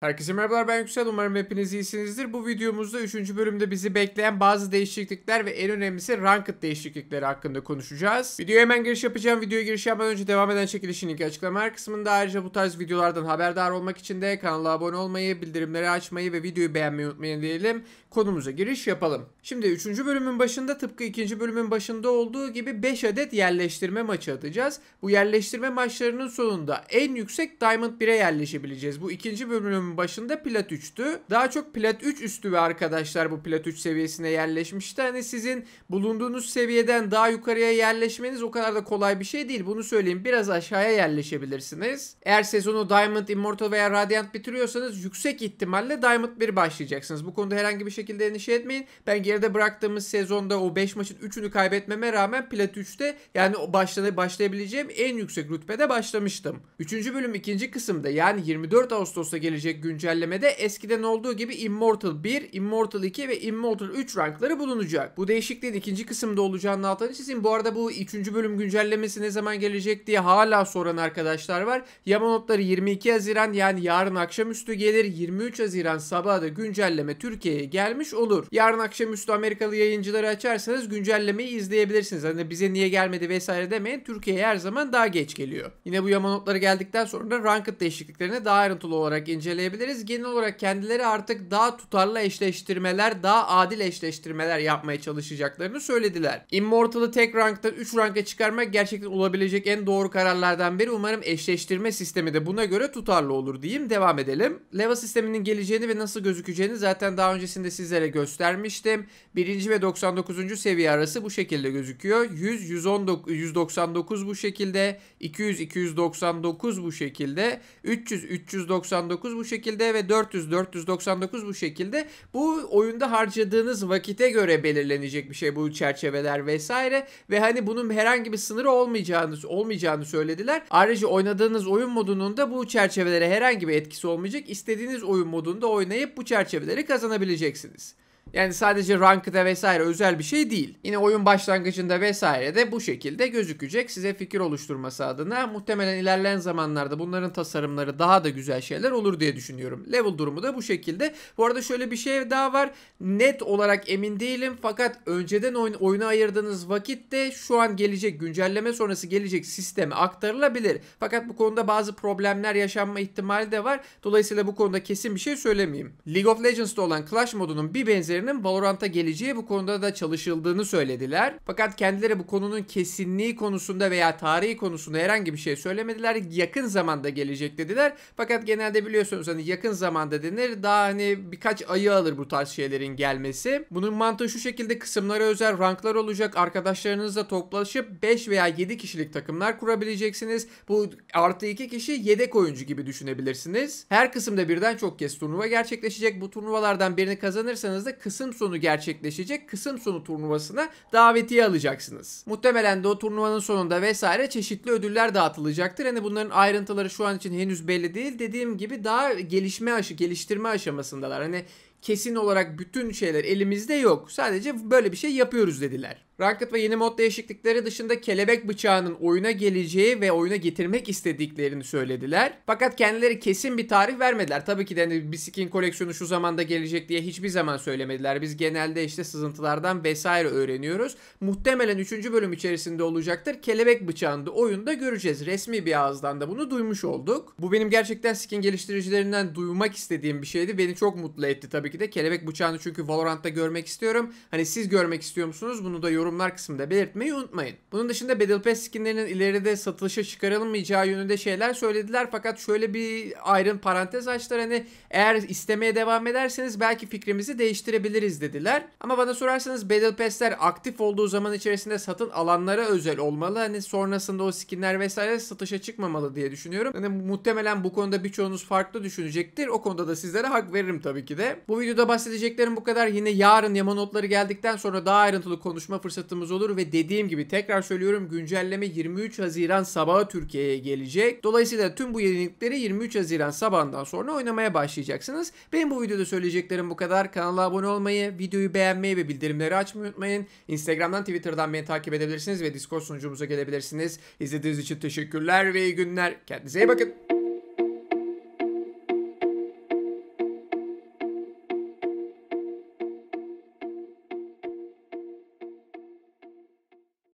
Herkese merhabalar ben Yüksel umarım hepiniz iyisinizdir. Bu videomuzda 3. bölümde bizi bekleyen bazı değişiklikler ve en önemlisi Ranked değişiklikleri hakkında konuşacağız. Videoya hemen giriş yapacağım. Videoya giriş yapmadan önce devam eden çekilişin linki açıklama kısmında. Ayrıca bu tarz videolardan haberdar olmak için de kanala abone olmayı, bildirimleri açmayı ve videoyu beğenmeyi unutmayın diyelim. Konumuza giriş yapalım. Şimdi 3. bölümün başında tıpkı 2. bölümün başında olduğu gibi 5 adet yerleştirme maçı atacağız. Bu yerleştirme maçlarının sonunda en yüksek Diamond 1'e yerleşebileceğiz. Bu 2. bölümün bölümün başında plat 3'tü. Daha çok plat 3 üstü ve arkadaşlar bu plat 3 seviyesine yerleşmişti. Hani sizin bulunduğunuz seviyeden daha yukarıya yerleşmeniz o kadar da kolay bir şey değil. Bunu söyleyeyim. Biraz aşağıya yerleşebilirsiniz. Eğer sezonu Diamond, Immortal veya Radiant bitiriyorsanız yüksek ihtimalle Diamond 1 başlayacaksınız. Bu konuda herhangi bir şekilde endişe etmeyin. Ben geride bıraktığımız sezonda o 5 maçın 3'ünü kaybetmeme rağmen plat 3'te yani başlay başlayabileceğim en yüksek rütbede başlamıştım. 3. bölüm 2. kısımda yani 24 Ağustos'ta gelecek güncellemede eskiden olduğu gibi Immortal 1, Immortal 2 ve Immortal 3 rankları bulunacak. Bu değişikliğin ikinci kısımda olacağını altını çizeyim. Bu arada bu üçüncü bölüm güncellemesi ne zaman gelecek diye hala soran arkadaşlar var. Yama notları 22 Haziran yani yarın akşamüstü gelir. 23 Haziran sabahı da güncelleme Türkiye'ye gelmiş olur. Yarın akşamüstü Amerikalı yayıncıları açarsanız güncellemeyi izleyebilirsiniz. Hani bize niye gelmedi vesaire demeyin. Türkiye'ye her zaman daha geç geliyor. Yine bu yama notları geldikten sonra da ranked değişikliklerine daha ayrıntılı olarak inceleyebilirsiniz söyleyebiliriz. Genel olarak kendileri artık daha tutarlı eşleştirmeler, daha adil eşleştirmeler yapmaya çalışacaklarını söylediler. Immortal'ı tek rankta 3 ranka çıkarmak gerçekten olabilecek en doğru kararlardan biri. Umarım eşleştirme sistemi de buna göre tutarlı olur diyeyim. Devam edelim. Leva sisteminin geleceğini ve nasıl gözükeceğini zaten daha öncesinde sizlere göstermiştim. 1. ve 99. seviye arası bu şekilde gözüküyor. 100, 119, 199 bu şekilde. 200, 299 bu şekilde. 300, 399 bu şekilde şekilde ve 400 499 bu şekilde. Bu oyunda harcadığınız vakite göre belirlenecek bir şey bu çerçeveler vesaire ve hani bunun herhangi bir sınırı olmayacağını olmayacağını söylediler. Ayrıca oynadığınız oyun modunun da bu çerçevelere herhangi bir etkisi olmayacak. İstediğiniz oyun modunda oynayıp bu çerçeveleri kazanabileceksiniz. Yani sadece ranked'e vesaire özel bir şey değil. Yine oyun başlangıcında vesaire de bu şekilde gözükecek. Size fikir oluşturması adına muhtemelen ilerleyen zamanlarda bunların tasarımları daha da güzel şeyler olur diye düşünüyorum. Level durumu da bu şekilde. Bu arada şöyle bir şey daha var. Net olarak emin değilim fakat önceden oyun, oyuna ayırdığınız vakitte şu an gelecek güncelleme sonrası gelecek sisteme aktarılabilir. Fakat bu konuda bazı problemler yaşanma ihtimali de var. Dolayısıyla bu konuda kesin bir şey söylemeyeyim. League of Legends'da olan Clash modunun bir benzeri projelerinin Valorant'a geleceği bu konuda da çalışıldığını söylediler. Fakat kendileri bu konunun kesinliği konusunda veya tarihi konusunda herhangi bir şey söylemediler. Yakın zamanda gelecek dediler. Fakat genelde biliyorsunuz hani yakın zamanda denir. Daha hani birkaç ayı alır bu tarz şeylerin gelmesi. Bunun mantığı şu şekilde kısımlara özel ranklar olacak. Arkadaşlarınızla toplaşıp 5 veya 7 kişilik takımlar kurabileceksiniz. Bu artı 2 kişi yedek oyuncu gibi düşünebilirsiniz. Her kısımda birden çok kez turnuva gerçekleşecek. Bu turnuvalardan birini kazanırsanız da kısım sonu gerçekleşecek kısım sonu turnuvasına davetiye alacaksınız. Muhtemelen de o turnuvanın sonunda vesaire çeşitli ödüller dağıtılacaktır. Hani bunların ayrıntıları şu an için henüz belli değil. Dediğim gibi daha gelişme aşı, geliştirme aşamasındalar. Hani kesin olarak bütün şeyler elimizde yok. Sadece böyle bir şey yapıyoruz dediler. Rocket ve yeni mod değişiklikleri dışında kelebek bıçağının oyuna geleceği ve oyuna getirmek istediklerini söylediler. Fakat kendileri kesin bir tarih vermediler. Tabii ki de hani bir skin koleksiyonu şu zamanda gelecek diye hiçbir zaman söylemediler. Biz genelde işte sızıntılardan vesaire öğreniyoruz. Muhtemelen 3. bölüm içerisinde olacaktır. Kelebek bıçağını da oyunda göreceğiz. Resmi bir ağızdan da bunu duymuş olduk. Bu benim gerçekten skin geliştiricilerinden duymak istediğim bir şeydi. Beni çok mutlu etti tabii ki de. Kelebek bıçağını çünkü Valorant'ta görmek istiyorum. Hani siz görmek istiyor musunuz? Bunu da yorum yorumlar kısmında belirtmeyi unutmayın. Bunun dışında Battle Pass skinlerinin ileride satışa çıkarılmayacağı yönünde şeyler söylediler fakat şöyle bir ayrın parantez açtılar hani eğer istemeye devam ederseniz belki fikrimizi değiştirebiliriz dediler. Ama bana sorarsanız Battle Pass'ler aktif olduğu zaman içerisinde satın alanlara özel olmalı. Hani sonrasında o skinler vesaire satışa çıkmamalı diye düşünüyorum. Hani muhtemelen bu konuda birçoğunuz farklı düşünecektir. O konuda da sizlere hak veririm tabii ki de. Bu videoda bahsedeceklerim bu kadar. Yine yarın yama notları geldikten sonra daha ayrıntılı konuşma fırsatı fırsatımız olur ve dediğim gibi tekrar söylüyorum güncelleme 23 Haziran sabahı Türkiye'ye gelecek. Dolayısıyla tüm bu yenilikleri 23 Haziran sabahından sonra oynamaya başlayacaksınız. Benim bu videoda söyleyeceklerim bu kadar. Kanala abone olmayı, videoyu beğenmeyi ve bildirimleri açmayı unutmayın. Instagram'dan, Twitter'dan beni takip edebilirsiniz ve Discord sunucumuza gelebilirsiniz. İzlediğiniz için teşekkürler ve iyi günler. Kendinize iyi bakın.